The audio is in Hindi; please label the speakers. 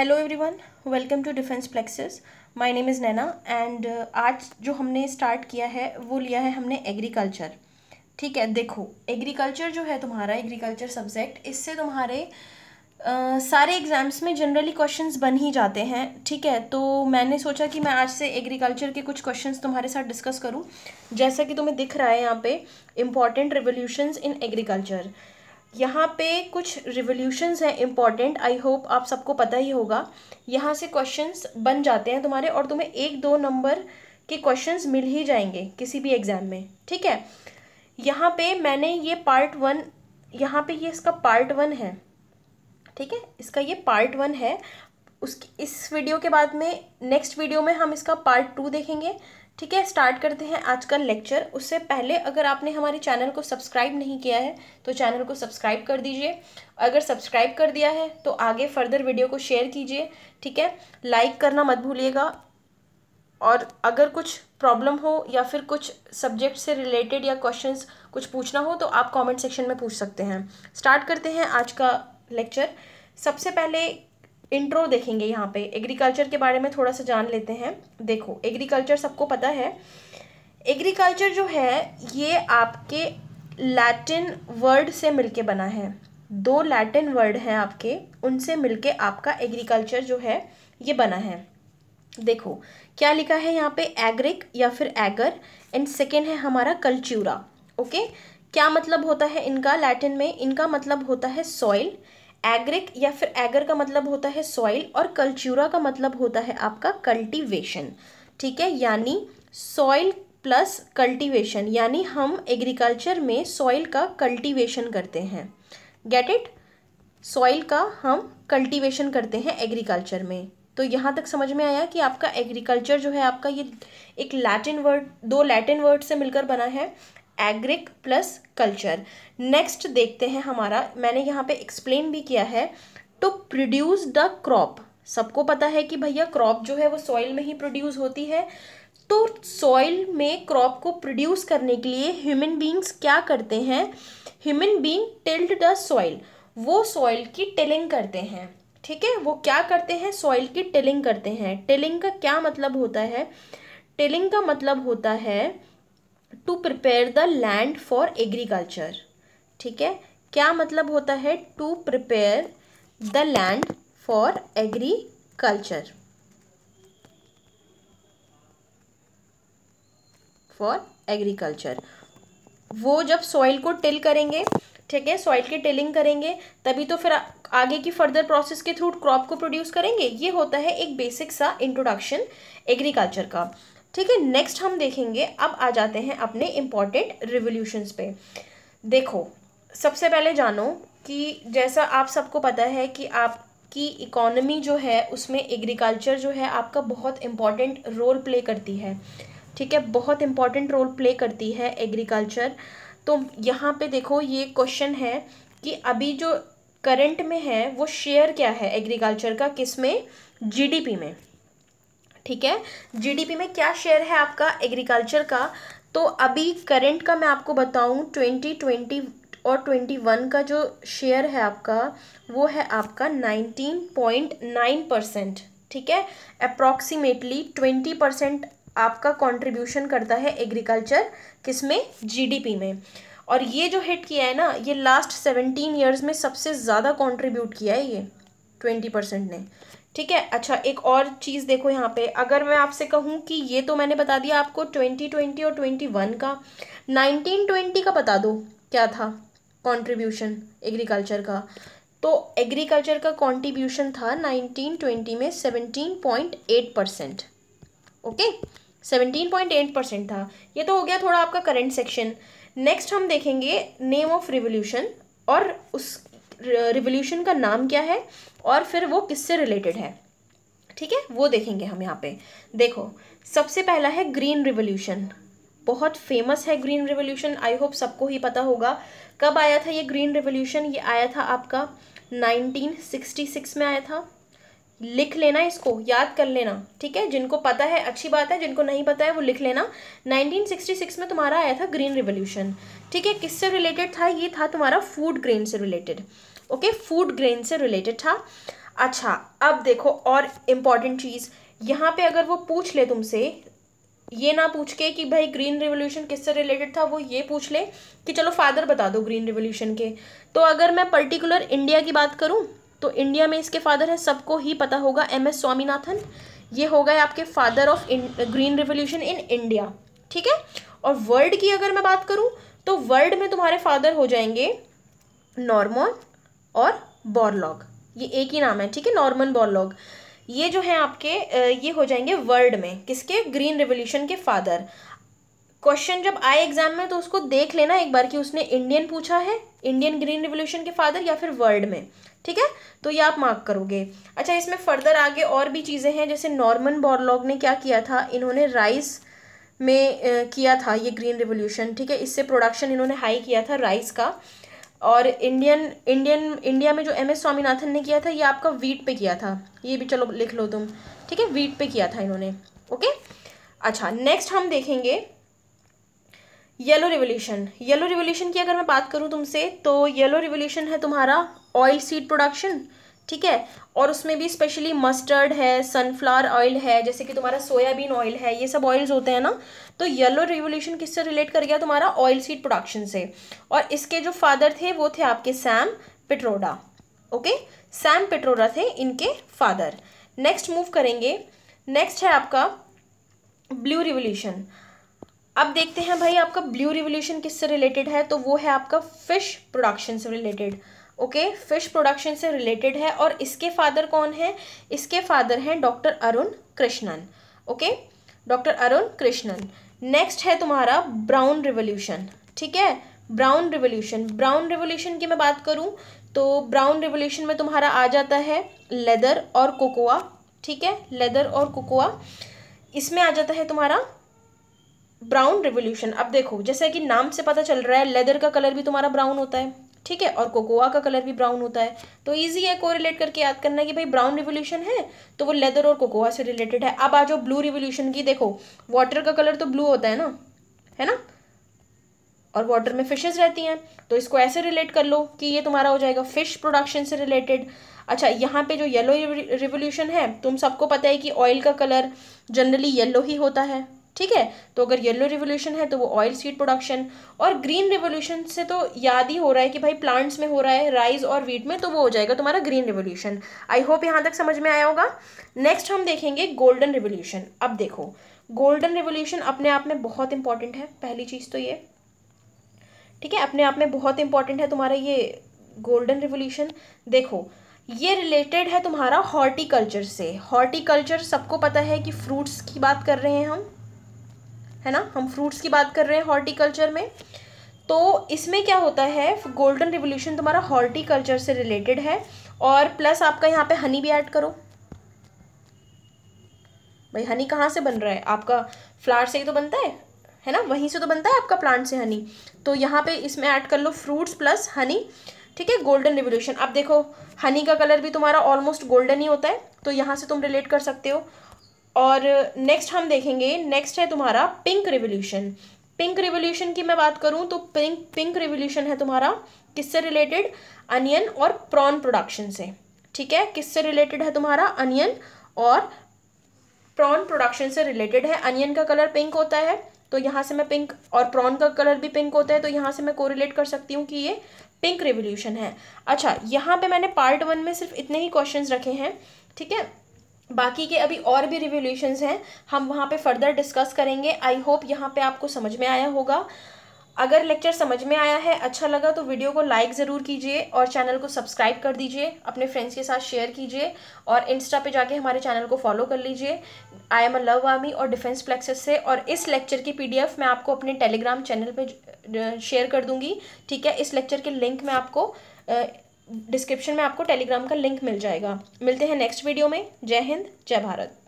Speaker 1: hello everyone welcome to defence flexes my name is Naina and आज जो हमने स्टार्ट किया है वो लिया है हमने एग्रीकल्चर ठीक है देखो एग्रीकल्चर जो है तुम्हारा एग्रीकल्चर सब्जेक्ट इससे तुम्हारे आ, सारे एग्ज़ाम्स में जनरली क्वेश्चंस बन ही जाते हैं ठीक है तो मैंने सोचा कि मैं आज से एग्रीकल्चर के कुछ क्वेश्चन तुम्हारे साथ डिस्कस करूँ जैसा कि तुम्हें दिख रहा है यहाँ पे इम्पॉर्टेंट रिवोल्यूशन इन एग्रीकल्चर यहाँ पे कुछ रिवोल्यूशन हैं इम्पॉर्टेंट आई होप आप सबको पता ही होगा यहाँ से क्वेश्चंस बन जाते हैं तुम्हारे और तुम्हें एक दो नंबर के क्वेश्चंस मिल ही जाएंगे किसी भी एग्ज़ाम में ठीक है यहाँ पे मैंने ये पार्ट वन यहाँ पे ये इसका पार्ट वन है ठीक है इसका ये पार्ट वन है उसकी इस वीडियो के बाद में नेक्स्ट वीडियो में हम इसका पार्ट टू देखेंगे ठीक है स्टार्ट करते हैं आज का लेक्चर उससे पहले अगर आपने हमारे चैनल को सब्सक्राइब नहीं किया है तो चैनल को सब्सक्राइब कर दीजिए अगर सब्सक्राइब कर दिया है तो आगे फर्दर वीडियो को शेयर कीजिए ठीक है लाइक करना मत भूलिएगा और अगर कुछ प्रॉब्लम हो या फिर कुछ सब्जेक्ट से रिलेटेड या क्वेश्चंस कुछ पूछना हो तो आप कमेंट सेक्शन में पूछ सकते हैं स्टार्ट करते हैं आज का लेक्चर सबसे पहले इंट्रो देखेंगे यहाँ पे एग्रीकल्चर के बारे में थोड़ा सा जान लेते हैं देखो एग्रीकल्चर सबको पता है एग्रीकल्चर जो है ये आपके लैटिन वर्ड से मिलके बना है दो लैटिन वर्ड हैं आपके उनसे मिलके आपका एग्रीकल्चर जो है ये बना है देखो क्या लिखा है यहाँ पे एग्रिक या फिर एगर एंड सेकेंड है हमारा कल्च्यूरा ओके क्या मतलब होता है इनका लैटिन में इनका मतलब होता है सॉइल एग्रिक या फिर एगर का मतलब होता है सॉइल और कल्चूरा का मतलब होता है आपका कल्टीवेशन ठीक है यानी सॉइल प्लस कल्टीवेशन यानी हम एग्रीकल्चर में सॉइल का कल्टीवेशन करते हैं गेट इट सॉइल का हम कल्टीवेशन करते हैं एग्रीकल्चर में तो यहाँ तक समझ में आया कि आपका एग्रीकल्चर जो है आपका ये एक लैटिन वर्ड दो लैटिन वर्ड से मिलकर बना है एग्रिक प्लस कल्चर नेक्स्ट देखते हैं हमारा मैंने यहाँ पे एक्सप्लेन भी किया है टू प्रोड्यूस द क्रॉप सबको पता है कि भैया क्रॉप जो है वो सॉइल में ही प्रोड्यूस होती है तो सॉइल में क्रॉप को प्रोड्यूस करने के लिए ह्यूमन बींग्स क्या करते हैं human being tilled the soil वो सॉइल की टिलिंग करते हैं ठीक है वो क्या करते हैं सॉइल की टिलिंग करते हैं टिलिंग का क्या मतलब होता है टिलिंग का मतलब होता है to prepare the land for agriculture ठीक है क्या मतलब होता है to prepare the land for agriculture for agriculture वो जब सॉइल को टिल करेंगे ठीक है सॉइल की टिलिंग करेंगे तभी तो फिर आगे की फर्दर प्रोसेस के थ्रू क्रॉप को प्रोड्यूस करेंगे ये होता है एक बेसिक सा इंट्रोडक्शन एग्रीकल्चर का ठीक है नेक्स्ट हम देखेंगे अब आ जाते हैं अपने इम्पॉर्टेंट रिवोल्यूशंस पे देखो सबसे पहले जानो कि जैसा आप सबको पता है कि आपकी इकोनॉमी जो है उसमें एग्रीकल्चर जो है आपका बहुत इम्पॉर्टेंट रोल प्ले करती है ठीक है बहुत इम्पॉर्टेंट रोल प्ले करती है एग्रीकल्चर तो यहाँ पे देखो ये क्वेश्चन है कि अभी जो करंट में है वो शेयर क्या है एग्रीकल्चर का किस में जीडीपी में ठीक है जीडीपी में क्या शेयर है आपका एग्रीकल्चर का तो अभी करंट का मैं आपको बताऊं ट्वेंटी ट्वेंटी और ट्वेंटी वन का जो शेयर है आपका वो है आपका नाइनटीन पॉइंट नाइन परसेंट ठीक है अप्रॉक्सीमेटली ट्वेंटी परसेंट आपका कंट्रीब्यूशन करता है एग्रीकल्चर किसमें जीडीपी में और ये जो हिट किया है ना ये लास्ट सेवेंटीन ईयर्स में सबसे ज़्यादा कॉन्ट्रीब्यूट किया है ये ट्वेंटी परसेंट ने ठीक है अच्छा एक और चीज़ देखो यहाँ पे अगर मैं आपसे कहूँ कि ये तो मैंने बता दिया आपको ट्वेंटी ट्वेंटी और ट्वेंटी वन का नाइनटीन ट्वेंटी का बता दो क्या था कंट्रीब्यूशन एग्रीकल्चर का तो एग्रीकल्चर का कंट्रीब्यूशन था नाइनटीन ट्वेंटी में seventeen point eight percent okay seventeen point eight percent था ये तो हो गया थोड़ा आपका करेंट सेक्शन नेक्स्ट हम देखेंगे नेम ऑफ रिवोल्यूशन और उस रिवोल्यूशन का नाम क्या है और फिर वो किससे रिलेटेड है ठीक है वो देखेंगे हम यहाँ पे देखो सबसे पहला है ग्रीन रिवोल्यूशन बहुत फेमस है ग्रीन रिवोल्यूशन आई होप सबको ही पता होगा कब आया था ये ग्रीन रिवोल्यूशन ये आया था आपका 1966 में आया था लिख लेना इसको याद कर लेना ठीक है जिनको पता है अच्छी बात है जिनको नहीं पता है वो लिख लेना 1966 में तुम्हारा आया था ग्रीन रिवोल्यूशन ठीक है किससे रिलेटेड था ये था तुम्हारा फूड ग्रेन से रिलेटेड ओके फूड ग्रेन से रिलेटेड था अच्छा अब देखो और इम्पॉर्टेंट चीज़ यहाँ पे अगर वो पूछ ले तुमसे ये ना पूछ के कि भाई ग्रीन रिवोल्यूशन किससे रिलेटेड था वो ये पूछ ले कि चलो फादर बता दो ग्रीन रिवोल्यूशन के तो अगर मैं पर्टिकुलर इंडिया की बात करूँ तो इंडिया में इसके फादर है सबको ही पता होगा एम एस स्वामीनाथन ये हो गए आपके father of green revolution in India ठीक है और वर्ल्ड की अगर मैं बात करूँ तो वर्ल्ड में तुम्हारे फादर हो जाएंगे नॉर्मल और बॉरलॉग ये एक ही नाम है ठीक है नॉर्मन बॉरलॉग ये जो है आपके ये हो जाएंगे वर्ल्ड में किसके ग्रीन रेवोल्यूशन के फादर क्वेश्चन जब आए एग्जाम में तो उसको देख लेना एक बार कि उसने इंडियन पूछा है इंडियन ग्रीन रिवोल्यूशन के फादर या फिर वर्ल्ड में ठीक है तो ये आप मार्क करोगे अच्छा इसमें फर्दर आगे और भी चीज़ें हैं जैसे नॉर्मन बॉरलॉग ने क्या किया था इन्होंने राइस में किया था ये ग्रीन रिवोल्यूशन ठीक है इससे प्रोडक्शन इन्होंने हाई किया था राइस का और इंडियन इंडियन इंडिया में जो एम एस स्वामीनाथन ने किया था ये आपका वीट पे किया था ये भी चलो लिख लो तुम ठीक है वीट पे किया था इन्होंने ओके अच्छा नेक्स्ट हम देखेंगे येलो रिवोल्यूशन येलो रिवोल्यूशन की अगर मैं बात करूँ तुमसे तो येलो रिवोल्यूशन है तुम्हारा ऑयल सीड प्रोडक्शन ठीक है और उसमें भी स्पेशली मस्टर्ड है सनफ्लावर ऑयल है जैसे कि तुम्हारा सोयाबीन ऑयल है ये सब ऑयल्स होते हैं ना तो येलो रिवोल्यूशन किससे रिलेट कर गया तुम्हारा ऑयल सीड प्रोडक्शन से और इसके जो फादर थे वो थे आपके Sam Pitroda okay Sam Pitroda थे इनके फादर नेक्स्ट मूव करेंगे नेक्स्ट है आपका ब्लू रिवोल्यूशन अब देखते हैं भाई आपका ब्लू रिवोल्यूशन किससे रिलेटेड है तो वो है आपका फिश प्रोडक्शन से रिलेटेड ओके फिश प्रोडक्शन से रिलेटेड है और इसके फादर कौन है इसके फादर हैं doctor Arun Krishnan okay doctor Arun Krishnan next है तुम्हारा ब्राउन रिवोल्यूशन ठीक है ब्राउन रिवोल्यूशन ब्राउन रिवोल्यूशन की मैं बात करूं तो ब्राउन रिवोल्यूशन में तुम्हारा आ जाता है लेदर और कोकोआ ठीक है लेदर और कोकोआ इसमें आ जाता है तुम्हारा ब्राउन रिवोल्यूशन अब देखो जैसे कि नाम से पता चल रहा है लेदर का कलर भी तुम्हारा ब्राउन होता है ठीक है और कोकोआ का कलर भी ब्राउन होता है तो ईजी है कोरिलेट करके याद करना कि भाई ब्राउन रिवोल्यूशन है तो वो लेदर और कोकोआ से रिलेटेड है अब आ जाओ ब्लू रिवोल्यूशन की देखो वाटर का कलर तो ब्लू होता है ना है ना और वाटर में फिशेस रहती हैं तो इसको ऐसे रिलेट कर लो कि ये तुम्हारा हो जाएगा फिश प्रोडक्शन से रिलेटेड अच्छा यहाँ पे जो येलो रिवोल्यूशन है तुम सबको पता है कि ऑयल का कलर जनरली येलो ही होता है ठीक है तो अगर येलो रिवोल्यूशन है तो वो ऑयल सीड प्रोडक्शन और ग्रीन रिवोल्यूशन से तो याद ही हो रहा है कि भाई प्लांट्स में हो रहा है राइस और वीट में तो वो हो जाएगा तुम्हारा ग्रीन रिवोल्यूशन आई होप यहाँ तक समझ में आया होगा नेक्स्ट हम देखेंगे गोल्डन रिवोल्यूशन अब देखो गोल्डन रिवोल्यूशन अपने आप में बहुत इंपॉर्टेंट है पहली चीज़ तो ये ठीक है अपने आप में बहुत इंपॉर्टेंट है तुम्हारा ये गोल्डन रिवोल्यूशन देखो ये रिलेटेड है तुम्हारा हॉर्टिकल्चर से हॉर्टिकल्चर सबको पता है कि फ्रूट्स की बात कर रहे हैं हम है ना हम फ्रूट्स की बात कर रहे हैं हॉर्टिकल्चर में तो इसमें क्या होता है गोल्डन रिवोल्यूशन तुम्हारा हॉर्टिकल्चर से रिलेटेड है और प्लस आपका यहाँ पे हनी भी ऐड करो भाई हनी कहाँ से बन रहा है आपका फ्लावर से ही तो बनता है है ना वहीं से तो बनता है आपका प्लांट से हनी तो यहाँ पे इसमें ऐड कर लो फ्रूट्स प्लस हनी ठीक है गोल्डन रिवोल्यूशन अब देखो हनी का कलर भी तुम्हारा ऑलमोस्ट गोल्डन ही होता है तो यहाँ से तुम रिलेट कर सकते हो और नेक्स्ट हम देखेंगे नेक्स्ट है तुम्हारा पिंक रिवोल्यूशन पिंक रिवोल्यूशन की मैं बात करूं तो पिंक पिंक रिवोल्यूशन है तुम्हारा किससे रिलेटेड अनियन और प्रॉन प्रोडक्शन से ठीक है किससे रिलेटेड है तुम्हारा अनियन और प्रॉन प्रोडक्शन से रिलेटेड है अनियन का कलर पिंक होता है तो यहाँ से मैं पिंक और प्रॉन का कलर भी पिंक होता है तो यहाँ से मैं कोरिलेट कर सकती हूँ कि ये पिंक रिवोल्यूशन है अच्छा यहाँ पे मैंने पार्ट वन में सिर्फ इतने ही क्वेश्चंस रखे हैं ठीक है बाकी के अभी और भी रिवोल्यूशन हैं हम वहाँ पे फर्दर डिस्कस करेंगे आई होप यहाँ पे आपको समझ में आया होगा अगर लेक्चर समझ में आया है अच्छा लगा तो वीडियो को लाइक ज़रूर कीजिए और चैनल को सब्सक्राइब कर दीजिए अपने फ्रेंड्स के साथ शेयर कीजिए और इंस्टा पे जाके हमारे चैनल को फॉलो कर लीजिए I am a love army और डिफेंस फ्लेक्सेस से और इस लेक्चर की पीडीएफ मैं आपको अपने टेलीग्राम चैनल पे शेयर कर दूंगी ठीक है इस लेक्चर के लिंक मैं आपको डिस्क्रिप्शन में आपको टेलीग्राम का लिंक मिल जाएगा मिलते हैं नेक्स्ट वीडियो में जय हिंद जय भारत